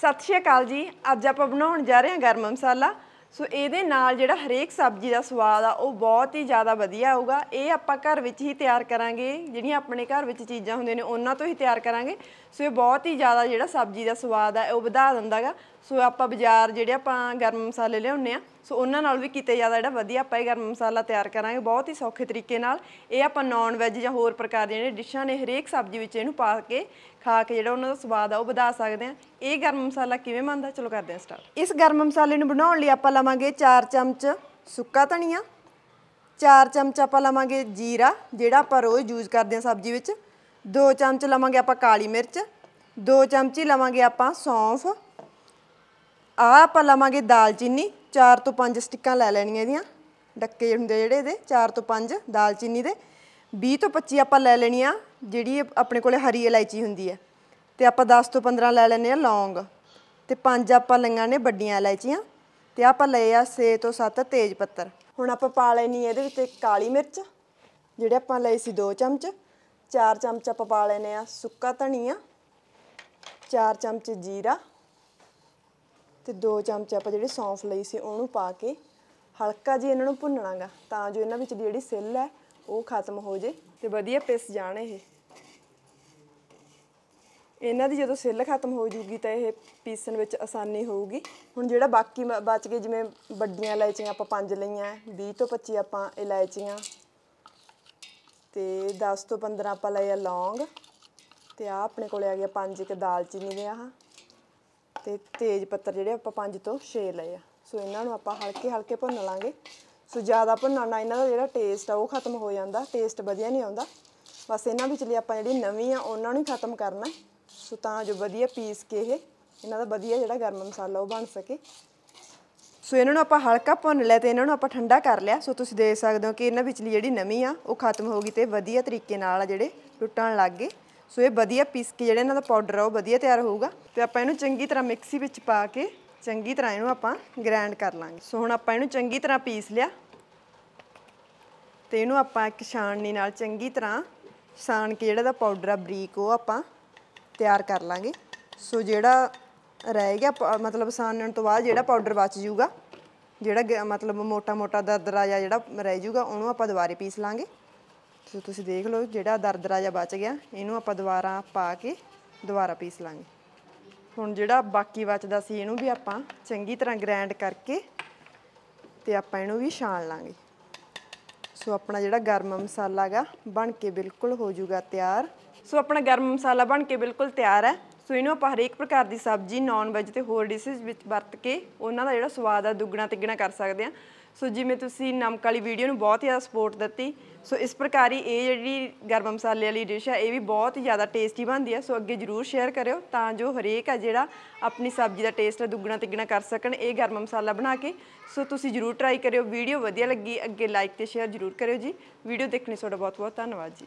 ਸਤਿ ਸ਼੍ਰੀ ਅਕਾਲ ਜੀ ਅੱਜ ਆਪਾਂ ਬਣਾਉਣ ਜਾ ਰਹੇ ਹਾਂ ਗਰਮ ਮਸਾਲਾ ਸੋ ਇਹਦੇ ਨਾਲ ਜਿਹੜਾ ਹਰੇਕ ਸਬਜ਼ੀ ਦਾ ਸਵਾਦ ਆ ਉਹ ਬਹੁਤ ਹੀ ਜ਼ਿਆਦਾ ਵਧੀਆ ਆਊਗਾ ਇਹ ਆਪਾਂ ਘਰ ਵਿੱਚ ਹੀ ਤਿਆਰ ਕਰਾਂਗੇ ਜਿਹੜੀਆਂ ਆਪਣੇ ਘਰ ਵਿੱਚ ਚੀਜ਼ਾਂ ਹੁੰਦੀਆਂ ਨੇ ਉਹਨਾਂ ਤੋਂ ਹੀ ਤਿਆਰ ਕਰਾਂਗੇ ਸੋ ਇਹ ਬਹੁਤ ਹੀ ਜ਼ਿਆਦਾ ਜਿਹੜਾ ਸਬਜ਼ੀ ਦਾ ਸਵਾਦ ਆ ਉਹ ਵਧਾ ਦਿੰਦਾਗਾ ਸੋ ਆਪਾਂ ਬਾਜ਼ਾਰ ਜਿਹੜੇ ਆਪਾਂ ਗਰਮ ਮਸਾਲੇ ਲਿਆਉਂਦੇ ਆ ਸੋ ਉਹਨਾਂ ਨਾਲ ਵੀ ਕਿਤੇ ਜ਼ਿਆਦਾ ਜਿਹੜਾ ਵਧੀਆ ਆਪਾਂ ਇਹ ਗਰਮ ਮਸਾਲਾ ਤਿਆਰ ਕਰਾਂਗੇ ਬਹੁਤ ਹੀ ਸੌਖੇ ਤਰੀਕੇ ਨਾਲ ਇਹ ਆਪਾਂ ਨੌਨ ਵੈਜ ਜਾਂ ਹੋਰ ਪ੍ਰਕਾਰ ਦੀਆਂ ਜਿਹੜੀਆਂ ਡਿਸ਼ਾਂ ਨੇ ਹਰੇਕ ਸਬਜ਼ੀ ਵਿੱਚ ਇਹਨੂੰ ਪਾ ਕੇ ਖਾ ਕੇ ਜਿਹੜਾ ਉਹਨਾਂ ਦਾ ਸਵਾਦ ਆ ਉਹ ਵਧਾ ਸਕਦੇ ਆ ਇਹ ਗਰਮ ਮਸਾਲਾ ਕਿਵੇਂ ਬਣਦਾ ਚਲੋ ਕਰਦੇ ਆ ਸਟਾਰਟ ਇਸ ਗਰਮ ਮਸਾਲੇ ਨੂੰ ਬਣਾਉਣ ਲਈ ਆਪਾਂ ਲਵਾਂਗੇ 4 ਚਮਚ ਸੁੱਕਾ ਧਨੀਆ 4 ਚਮਚ ਆਪਾਂ ਲਵਾਂਗੇ ਜੀਰਾ ਜਿਹੜਾ ਆਪਾਂ ਰੋਜ਼ ਯੂਜ਼ ਕਰਦੇ ਆ ਸਬਜ਼ੀ ਵਿੱਚ 2 ਚਮਚ ਲਵਾਂਗੇ ਆਪਾਂ ਕਾਲੀ ਮਿਰਚ 2 ਚਮਚੀ ਲਵਾਂਗੇ ਆਪਾਂ ਸੌਂਫ ਆ ਆਪਾਂ ਲਵਾਂਗੇ ਦਾਲਚੀਨੀ 4 ਤੋਂ 5 ਸਟਿੱਕਾਂ ਲੈ ਲੈਣੀਆਂ ਇਹਦੀਆਂ ਡੱਕੇ ਹੁੰਦੇ ਜਿਹੜੇ ਇਹਦੇ 4 ਤੋਂ 5 ਦਾਲਚੀਨੀ ਦੇ 20 ਤੋਂ 25 ਆਪਾਂ ਲੈ ਲੈਣੀਆਂ ਜਿਹੜੀ ਆਪਣੇ ਕੋਲੇ ਹਰੀ ਇਲਾਇਚੀ ਹੁੰਦੀ ਹੈ ਤੇ ਆਪਾਂ 10 ਤੋਂ 15 ਲੈ ਲੈਨੇ ਆ ਲੌਂਗ ਤੇ ਪੰਜ ਆਪਾਂ ਲਈਆਂ ਨੇ ਵੱਡੀਆਂ ਇਲਾਇਚੀਆਂ ਤੇ ਆਪਾਂ ਲਏ ਆ 6 ਤੋਂ 7 ਤੇਜ ਪੱਤਰ ਹੁਣ ਆਪਾਂ ਪਾ ਲੈਣੀ ਇਹਦੇ ਵਿੱਚ ਕਾਲੀ ਮਿਰਚ ਜਿਹੜੇ ਆਪਾਂ ਲਏ ਸੀ 2 ਚਮਚ 4 ਚਮਚ ਆਪਾਂ ਪਾ ਲੈਨੇ ਆ ਸੁੱਕਾ ਧਨੀਆ 4 ਚਮਚ ਜੀਰਾ ਤੇ 2 ਚਮਚੇ ਆਪਾਂ ਜਿਹੜੇ ਸੌਂਫ ਲਈ ਸੀ ਉਹਨੂੰ ਪਾ ਕੇ ਹਲਕਾ ਜੀ ਇਹਨਾਂ ਨੂੰ ਭੁੰਨਣਾਗਾ ਤਾਂ ਜੋ ਇਹਨਾਂ ਵਿੱਚ ਦੀ ਜਿਹੜੀ ਸਿੱਲ ਹੈ ਉਹ ਖਤਮ ਹੋ ਜੇ ਤੇ ਵਧੀਆ ਪਿਸ ਜਾਣ ਇਹ ਇਹਨਾਂ ਦੀ ਜਦੋਂ ਸਿੱਲ ਖਤਮ ਹੋ ਜੂਗੀ ਤਾਂ ਇਹ ਪੀਸਣ ਵਿੱਚ ਆਸਾਨੀ ਹੋਊਗੀ ਹੁਣ ਜਿਹੜਾ ਬਾਕੀ ਬਚ ਗਿਆ ਜਿਵੇਂ ਵੱਡੀਆਂ ਇਲਾਇਚੀਆਂ ਆਪਾਂ ਪੰਜ ਲਈਆਂ 20 ਤੋਂ 25 ਆਪਾਂ ਇਲਾਇਚੀਆਂ ਤੇ 10 ਤੋਂ 15 ਆਪਾਂ ਲਏ ਆ ਲੌਂਗ ਤੇ ਆ ਆਪਣੇ ਕੋਲੇ ਆ ਗਿਆ ਪੰਜ ਇੱਕ ਦਾਲਚੀਨੀ ਦੇ ਆਹ ਤੇ ਤੇਜ ਪੱਤਰ ਜਿਹੜੇ ਆਪਾਂ 5 ਤੋਂ 6 ਲਏ ਆ ਸੋ ਇਹਨਾਂ ਨੂੰ ਆਪਾਂ ਹਲਕੇ ਹਲਕੇ ਭੁੰਨ ਲਾਂਗੇ ਸੋ ਜ਼ਿਆਦਾ ਭੁੰਨਣਾ ਨਾਲ ਇਹਨਾਂ ਦਾ ਜਿਹੜਾ ਟੇਸਟ ਆ ਉਹ ਖਤਮ ਹੋ ਜਾਂਦਾ ਟੇਸਟ ਵਧੀਆ ਨਹੀਂ ਆਉਂਦਾ ਬਸ ਇਹਨਾਂ ਵਿੱਚ ਲਈ ਆਪਾਂ ਜਿਹੜੀ ਨਵੀਂ ਆ ਉਹਨਾਂ ਨੂੰ ਖਤਮ ਕਰਨਾ ਸੋ ਤਾਂ ਜੋ ਵਧੀਆ ਪੀਸ ਕੇ ਇਹ ਇਹਨਾਂ ਦਾ ਵਧੀਆ ਜਿਹੜਾ ਗਰਮ ਮਸਾਲਾ ਉਹ ਬਣ ਸਕੇ ਸੋ ਇਹਨਾਂ ਨੂੰ ਆਪਾਂ ਹਲਕਾ ਭੁੰਨ ਲਿਆ ਤੇ ਇਹਨਾਂ ਨੂੰ ਆਪਾਂ ਠੰਡਾ ਕਰ ਲਿਆ ਸੋ ਤੁਸੀਂ ਦੇਖ ਸਕਦੇ ਹੋ ਕਿ ਇਹਨਾਂ ਵਿੱਚਲੀ ਜਿਹੜੀ ਨਮੀ ਆ ਉਹ ਖਤਮ ਹੋ ਗਈ ਤੇ ਵਧੀਆ ਤਰੀਕੇ ਨਾਲ ਆ ਜਿਹੜੇ ਟੁੱਟਣ ਲੱਗ ਗਏ ਸੋ ਇਹ ਵਧੀਆ ਪੀਸ ਕੇ ਜਿਹੜਾ ਇਹਨਾਂ ਦਾ ਪਾਊਡਰ ਆ ਉਹ ਵਧੀਆ ਤਿਆਰ ਹੋਊਗਾ ਤੇ ਆਪਾਂ ਇਹਨੂੰ ਚੰਗੀ ਤਰ੍ਹਾਂ ਮਿਕਸੀ ਵਿੱਚ ਪਾ ਕੇ ਚੰਗੀ ਤਰ੍ਹਾਂ ਇਹਨੂੰ ਆਪਾਂ ਗ੍ਰਾਈਂਡ ਕਰ ਲਾਂਗੇ ਸੋ ਹੁਣ ਆਪਾਂ ਇਹਨੂੰ ਚੰਗੀ ਤਰ੍ਹਾਂ ਪੀਸ ਲਿਆ ਤੇ ਇਹਨੂੰ ਆਪਾਂ ਇੱਕ ਛਾਣਨੀ ਨਾਲ ਚੰਗੀ ਤਰ੍ਹਾਂ ਛਾਣ ਕੇ ਜਿਹੜਾ ਦਾ ਪਾਊਡਰ ਆ ਬਰੀਕ ਉਹ ਆਪਾਂ ਤਿਆਰ ਕਰ ਲਾਂਗੇ ਸੋ ਜਿਹੜਾ ਰਹਿ ਗਿਆ ਮਤਲਬ ਛਾਣਨ ਤੋਂ ਬਾਅਦ ਜਿਹੜਾ ਪਾਊਡਰ ਬਚ ਜਾਊਗਾ ਜਿਹੜਾ ਮਤਲਬ ਮੋਟਾ ਮੋਟਾ ਦਰਦਰਾ ਜਿਹੜਾ ਰਹਿ ਜਾਊਗਾ ਉਹਨੂੰ ਆਪਾਂ ਦੁਬਾਰੇ ਪੀਸ ਲਾਂਗੇ ਸੋ ਤੁਸੀਂ ਦੇਖ ਲਓ ਜਿਹੜਾ ਦਰਦਰਾ ਜਿਹਾ ਬਚ ਗਿਆ ਇਹਨੂੰ ਆਪਾਂ ਦੁਬਾਰਾ ਪਾ ਕੇ ਦੁਬਾਰਾ ਪੀਸ ਲਾਂਗੇ ਹੁਣ ਜਿਹੜਾ ਬਾਕੀ ਬਚਦਾ ਸੀ ਇਹਨੂੰ ਵੀ ਆਪਾਂ ਚੰਗੀ ਤਰ੍ਹਾਂ ਗ੍ਰੈਂਡ ਕਰਕੇ ਤੇ ਆਪਾਂ ਇਹਨੂੰ ਵੀ ਛਾਣ ਲਾਂਗੇ ਸੋ ਆਪਣਾ ਜਿਹੜਾ ਗਰਮ ਮਸਾਲਾਗਾ ਬਣ ਕੇ ਬਿਲਕੁਲ ਹੋ ਜਾਊਗਾ ਤਿਆਰ ਸੋ ਆਪਣਾ ਗਰਮ ਮਸਾਲਾ ਬਣ ਕੇ ਬਿਲਕੁਲ ਤਿਆਰ ਹੈ ਸੋ ਇਹਨੂੰ ਆਪਾਂ ਹਰੇਕ ਪ੍ਰਕਾਰ ਦੀ ਸਬਜ਼ੀ ਨਾਨ ਵੈਜ ਤੇ ਹੋਰ ਡਿਸ਼ਸ ਵਿੱਚ ਵਰਤ ਕੇ ਉਹਨਾਂ ਦਾ ਜਿਹੜਾ ਸਵਾਦ ਆ ਦੁੱਗਣਾ ਤਿੱਗਣਾ ਕਰ ਸਕਦੇ ਆ ਸੋ ਜਿਵੇਂ ਤੁਸੀਂ ਨਮਕ ਵਾਲੀ ਵੀਡੀਓ ਨੂੰ ਬਹੁਤ ਜ਼ਿਆਦਾ ਸਪੋਰਟ ਦਿੱਤੀ ਸੋ ਇਸ ਪ੍ਰਕਾਰ ਹੀ ਇਹ ਜਿਹੜੀ ਗਰਮ ਮਸਾਲੇ ਵਾਲੀ ਡਿਸ਼ ਹੈ ਇਹ ਵੀ ਬਹੁਤ ਜ਼ਿਆਦਾ ਟੇਸਟੀ ਬਣਦੀ ਹੈ ਸੋ ਅੱਗੇ ਜਰੂਰ ਸ਼ੇਅਰ ਕਰਿਓ ਤਾਂ ਜੋ ਹਰੇਕ ਆ ਜਿਹੜਾ ਆਪਣੀ ਸਬਜ਼ੀ ਦਾ ਟੇਸਟ ਦੁੱਗਣਾ ਤਿੱਗਣਾ ਕਰ ਸਕਣ ਇਹ ਗਰਮ ਮਸਾਲਾ ਬਣਾ ਕੇ ਸੋ ਤੁਸੀਂ ਜਰੂਰ ਟਰਾਈ ਕਰਿਓ ਵੀਡੀਓ ਵਧੀਆ ਲੱਗੀ ਅੱਗੇ ਲਾਈਕ ਤੇ ਸ਼ੇਅਰ ਜਰੂਰ ਕਰਿਓ ਜੀ ਵੀਡੀਓ ਦੇਖਣੇ ਤੁਹਾਡਾ ਬਹੁਤ ਬਹੁਤ ਧੰਨਵਾਦ ਜੀ